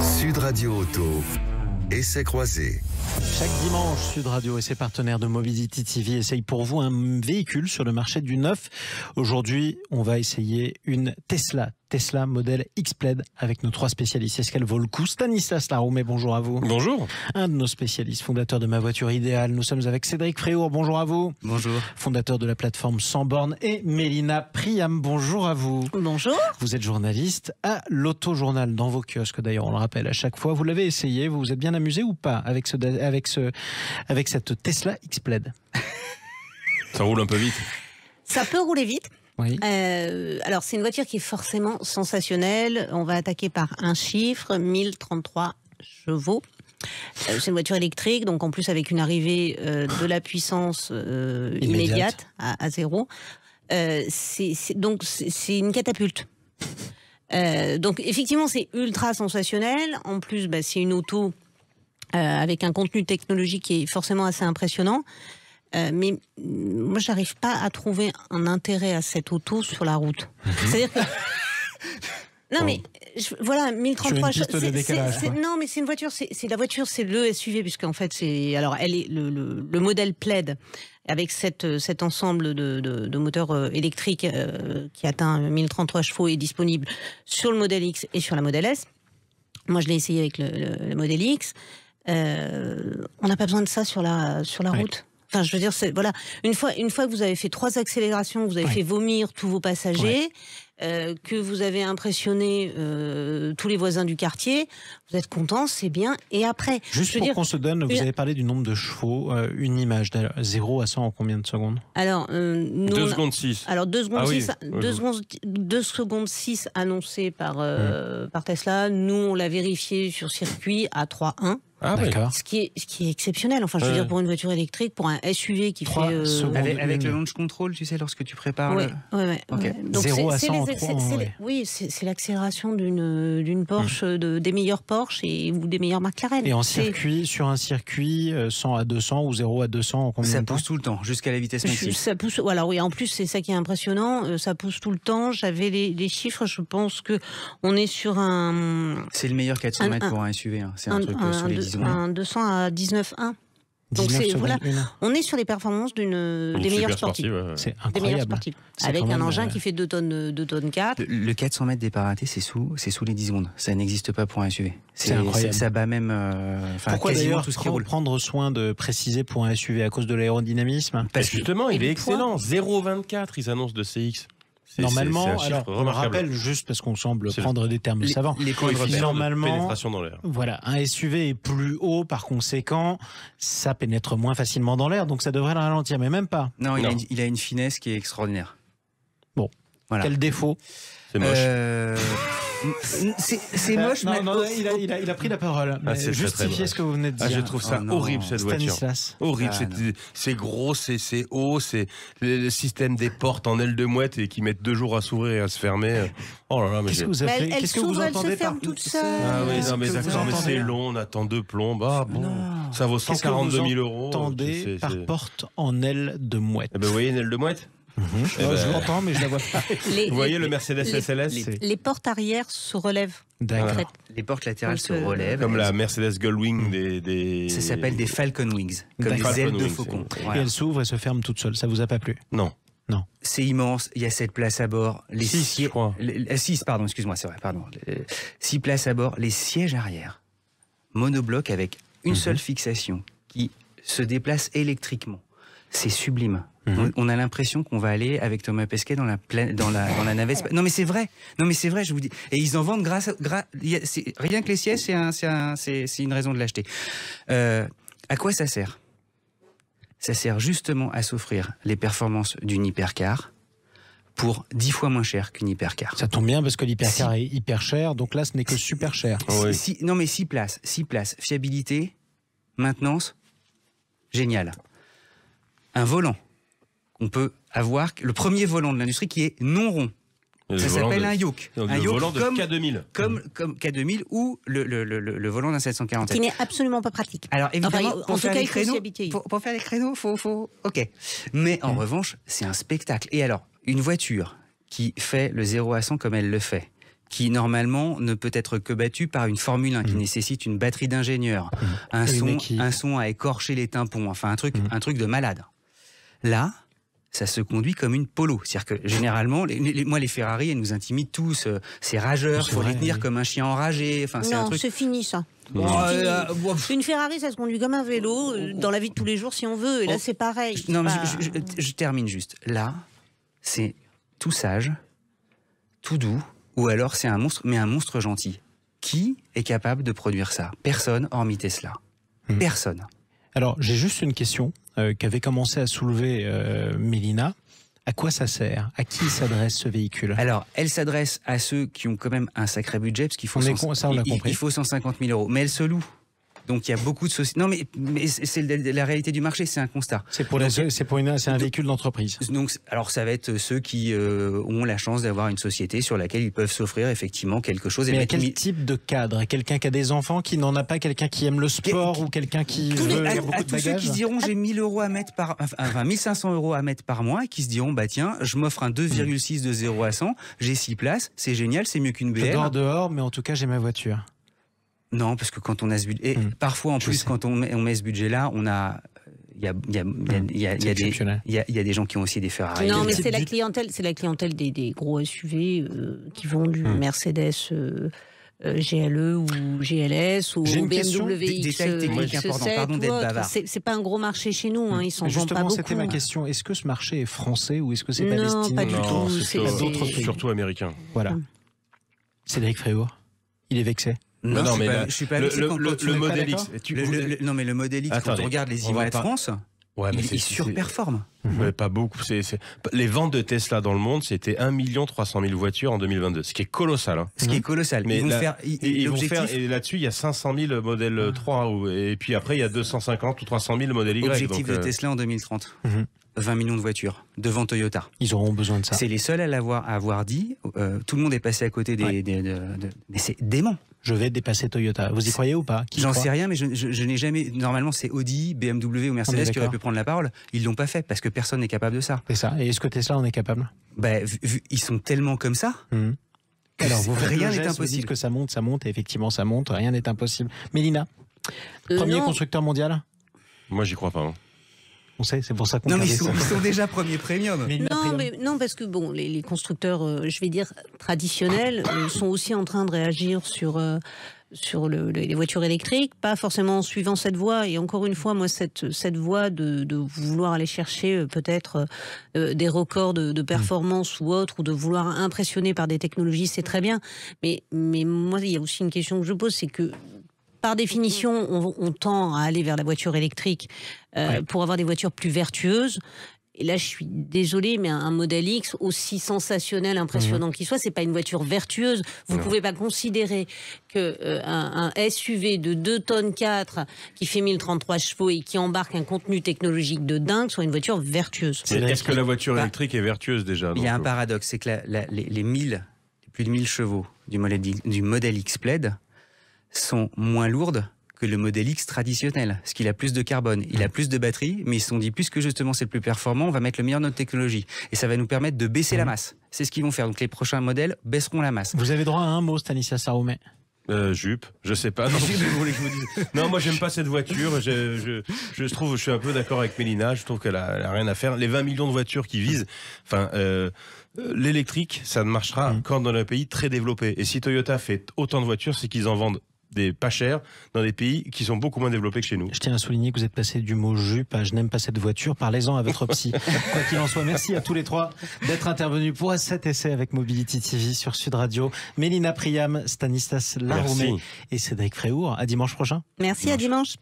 Sud Radio Auto. ses croisés. Chaque dimanche, Sud Radio et ses partenaires de Mobility TV essayent pour vous un véhicule sur le marché du neuf. Aujourd'hui, on va essayer une Tesla Tesla modèle X-Plaid avec nos trois spécialistes. Est-ce qu'elle vaut le coup Stanislas Laroumé, bonjour à vous. Bonjour. Un de nos spécialistes, fondateur de Ma Voiture Idéale. Nous sommes avec Cédric Fréour, bonjour à vous. Bonjour. Fondateur de la plateforme Sans Bornes et Mélina Priam, bonjour à vous. Bonjour. Vous êtes journaliste à l'Auto-Journal dans vos kiosques d'ailleurs, on le rappelle à chaque fois. Vous l'avez essayé, vous vous êtes bien amusé ou pas avec, ce, avec, ce, avec cette Tesla X-Plaid Ça roule un peu vite. Ça peut rouler vite. Euh, alors, c'est une voiture qui est forcément sensationnelle. On va attaquer par un chiffre, 1033 chevaux. Euh, c'est une voiture électrique, donc en plus avec une arrivée euh, de la puissance immédiate. à, zéro. c'est donc c'est une catapulte. donc effectivement, c'est ultra sensationnel. En plus, bah, c'est une auto avec un contenu technologique qui est forcément assez impressionnant. Euh, mais moi, j'arrive pas à trouver un intérêt à cette auto sur la route. Mhm. C'est-à-dire que. Non, mais voilà, 1033. chevaux. non, mais c'est une voiture, c'est la voiture, c'est le SUV, puisqu'en fait, c'est. Alors, elle est le, modèle plaid avec cette, cet ensemble de, moteurs euh, électriques euh, qui atteint 1033 chevaux est disponible sur le modèle X et sur la modèle S. Moi, je l'ai essayé avec le, modèle X. on n'a pas besoin de ça sur la, sur la route. Enfin, je veux dire, voilà, une fois, une fois que vous avez fait trois accélérations, vous avez fait vomir tous vos passagers, euh, que vous avez impressionné euh, tous les voisins du quartier, vous êtes content, c'est bien. Et après, juste pour qu'on se donne, vous avez parlé du nombre de chevaux, euh, une image, 0 à 100 en combien de secondes Alors, 2 euh, secondes 6. Alors 2 secondes 6, ah secondes, 6 annoncées par, mmh. par Tesla. Nous, on l'a vérifié sur circuit à 3-1. Ah ce, qui est, ce qui est exceptionnel. Enfin, je veux dire, pour une voiture électrique, pour un SUV qui fait. Euh, avec, le launch control, tu sais, lorsque tu prépares. Oui, à Oui, c'est l'accélération d'une Porsche, mm. de, des meilleures Porsche et, ou des meilleures McLaren. Et en circuit, sur un circuit, 100 euh, à 200 ou 0 à 200, en Ça pousse tout le temps, jusqu'à la vitesse maximale. Ça pousse. Alors, oui, en plus, c'est ça qui est impressionnant. Euh, ça pousse tout le temps. J'avais les, chiffres. Je pense que on est sur un. C'est le meilleur 400 mètres pour un SUV. Hein. C'est un, truc 200 à 19,1. Donc voilà, on est sur les performances d'une des meilleurs sportives. C'est incroyable. Avec un engin euh, qui fait 2 tonnes 2 euh, tonnes 4. Le, 400 mètres départ paratés, c'est sous c'est sous les 10 secondes. Ça n'existe pas pour un SUV. C'est Ça bat même euh, Pourquoi d'ailleurs tout ce qui roule. prendre soin de préciser pour un SUV à cause de l'aérodynamisme Parce justement, il est excellent, 0.24 ils annoncent de CX. Normalement, je rappelle juste parce qu'on semble prendre des termes savants. Les normalement, de pénétration dans l'air. Voilà, un SUV est plus haut, par conséquent, ça pénètre moins facilement dans l'air, donc ça devrait le ralentir, mais même pas. Non, Il, a une, il a une finesse qui est extraordinaire. Bon, quel défaut. C'est moche. C'est moche, mais... il, a, pris la parole. Ah, justifiez ce que vous venez de ah, dire. je trouve ça ah, horrible, cette Stanislas. voiture. Horrible. Ah, c'est gros, c'est haut, c'est le, système des portes en aile de mouette et qui mettent deux jours à s'ouvrir et à se fermer. Oh là là, mais Qu'est-ce que vous avez fait elle elle se ferme toutes toute seule. Ah oui, non, mais d'accord, mais c'est long, on attend deux plombes. Ah bon, ça vaut 142 000 euros. Entendez par porte en aile de mouette. Eh ben, vous voyez une aile de mouette Mhm. Eh oh, je ben, l'entends, mais je la vois pas. Vous voyez le Mercedes SLS les, portes arrière se relèvent. D'accord. Les portes latérales se euh, relèvent. Comme la Mercedes Gullwing mm. des, Ça s'appelle des Falcon Wings, comme des ailes de faucon. Et elles s'ouvrent et se ferment toutes seules. Ça vous a pas plu Non. Non. C'est immense, il y a 7 places à bord. Les 6, pardon, excuse-moi, c'est vrai, pardon. 6 places à bord, les sièges arrière, monobloc avec une mhm. seule fixation qui se déplace électriquement c'est sublime. Mhm. On, a l'impression qu'on va aller avec Thomas Pesquet dans la, dans la, navette. Non mais c'est vrai. Non mais c'est vrai, je vous dis. Et ils en vendent grâce, rien que les sièges, c'est une raison de l'acheter. Euh, à quoi ça sert Ça sert justement à s'offrir les performances d'une hypercar pour dix fois moins cher qu'une hypercar. Ça tombe bien parce que l'hypercar est hyper cher, donc là ce n'est que super cher. non mais six places, six places, fiabilité, maintenance, génial un volant on peut avoir, le premier volant de l'industrie qui est non rond. Ça s'appelle un yoke. un yoke volant de comme, K2000. Comme, mmh. comme K2000 ou le, volant d'un 740. Qui n'est absolument pas pratique. Alors évidemment, pour, faire tout créneaux, pour, faire les créneaux, faut, faut... ok. Mais en mmh. revanche, c'est un spectacle. Et alors, une voiture qui fait le 0 à 100 comme elle le fait, qui normalement ne peut être que battue par une Formule 1 qui mmh. nécessite une batterie d'ingénieur, un, son, un son à écorcher les tympons, enfin un truc, un truc de malade. Là, ça se conduit comme une polo. C'est-à-dire que généralement, les, moi, les Ferrari, elles nous intimident tous. Euh, c'est rageur, faut les tenir comme un chien enragé. Enfin, non, c'est fini ça. Oh, euh, une Ferrari, ça se conduit comme un vélo euh, dans la vie de tous les jours si on veut. Et là, oh. c'est pareil. Non, mais je, termine juste. Là, c'est tout sage, tout doux, ou alors c'est un monstre, mais un monstre gentil. Qui est capable de produire ça Personne, hormis Tesla. Hmm. Personne. Alors, j'ai juste une question euh, qu'avait commencé à soulever Melina. Euh, Mélina. À quoi ça sert À qui s'adresse ce véhicule Alors, elle s'adresse à ceux qui ont quand même un sacré budget, parce qu'il faut, faut 150 000 euros. Mais elle se loue donc il y a beaucoup de sociétés. Non, mais, c'est la réalité du marché, c'est un constat. C'est pour, e, c'est pour une, un véhicule d'entreprise. Donc, alors ça va être ceux qui euh, ont la chance d'avoir une société sur laquelle ils peuvent s'offrir effectivement quelque chose. Et mais quel type de cadre Quelqu'un qui a des enfants, qui n'en a pas, quelqu'un qui aime le sport ou quelqu'un qui veut, beaucoup tous ceux qui diront j'ai 1000 euros à mettre par, enfin 1500 euros à mettre par mois, et qui se diront bah tiens, je m'offre un 2,6 hmm. de 0 à 100, j'ai 6 places, c'est génial, c'est mieux qu'une BM. Je dehors, mais en tout cas j'ai ma voiture. Non, parce que quand on a ce budget. Et hmm. parfois, en plus, quand on met, ce budget-là, on a il y a, des gens qui ont aussi des Ferrari. Non, mais c'est la clientèle, c'est la clientèle des, gros SUV euh, qui vont du hmm. Mercedes. Euh, euh, GLE ou GLS ou BMW x C'est pas un gros marché chez nous, hein, ils sont pas beaucoup. Justement, c'était ma hein. question. Est-ce que ce marché est français ou est-ce que c'est palestinien Non, pas du tout. C'est surtout américain. Voilà. Hmm. Cédric Fréhour, il est vexé. Non, mais le, le, modèle X. quand on regarde les images de France. il, surperforme. pas beaucoup. Les ventes de Tesla dans le monde, c'était 1 300 000 voitures en 2022, ce qui est colossal. Hein. Ce qui est colossal. et là-dessus, il y a 500 000 modèles 3, et puis après, il y a 250 ou 300 000 modèles Y. Objectif de euh, Tesla en 2030. 20 millions de voitures devant Toyota. Ils auront besoin de ça. C'est les seuls à l'avoir dit. Euh, tout le monde est passé à côté des. mais c'est dément. Je vais dépasser Toyota. Vous y croyez ou pas J'en sais rien, mais je, n'ai jamais. Normalement, c'est Audi, BMW ou Mercedes ah, qui auraient pu prendre la parole. Ils ne l'ont pas fait parce que personne n'est capable de ça. ça. Et est-ce que Tesla on est capable Ben, ils sont tellement comme ça. Hmm. Alors, vous rien n'est impossible. que ça monte, ça monte, effectivement, ça monte. Rien n'est impossible. Mélina, euh, premier constructeur mondial. Moi, j'y crois pas. Hein. On sait, c'est pour ça qu'on Non, mais ils sont, déjà premier premium. Mais non, parce que bon, les, constructeurs, euh, je vais dire traditionnels, euh, sont aussi en train de réagir sur. Euh, sur les voitures électriques, pas forcément en suivant cette voie. Et encore une fois, moi, cette, cette voie de, vouloir aller chercher peut-être des records de, performance ou autre, ou de vouloir impressionner par des technologies, c'est très bien. Mais, mais moi, il y a aussi une question que je pose, c'est que par définition, on, tend à aller vers la voiture électrique euh, pour avoir des voitures plus vertueuses. Et là, je suis désolé, mais un modèle X, aussi sensationnel, impressionnant mhm. qu'il soit, c'est pas une voiture vertueuse. Vous ne pouvez pas considérer qu'un euh, SUV de 2 tonnes 4 qui fait 1033 chevaux et qui embarque un contenu technologique de dingue soit une voiture vertueuse. Est-ce que la voiture bah. électrique est vertueuse déjà Il y a un paradoxe, c'est que les, les, 1000, plus de 1000 chevaux du modèle, du modèle X-Plaid sont moins lourdes que le modèle X traditionnel, parce qu'il a plus de carbone, il a plus de batterie, mais ils se sont dit, puisque justement c'est le plus performant, on va mettre le meilleur de notre technologie. Et ça va nous permettre de baisser la mmh. masse. C'est ce qu'ils vont faire. Donc les prochains modèles baisseront la masse. Vous avez droit à un mot, Stanislas Saroumé euh, jupe, je sais pas. Non, non moi j'aime pas cette voiture. Je, je, je, trouve, je suis un peu d'accord avec Mélina. Je trouve qu'elle a, rien à faire. Les 20 millions de voitures qui visent, enfin, euh, l'électrique, ça ne marchera mmh. qu'en dans un pays très développé. Et si Toyota fait autant de voitures, c'est qu'ils en vendent des pas chers dans des pays qui sont beaucoup moins développés que chez nous. Je tiens à souligner que vous êtes passé du mot jupe à je n'aime pas cette voiture, parlez-en à votre psy. Quoi qu'il en soit, merci à tous les trois d'être intervenus pour cet essai avec Mobility TV sur Sud Radio. Mélina Priam, Stanislas Laromé et Cédric Fréour. À dimanche prochain. Merci, à dimanche.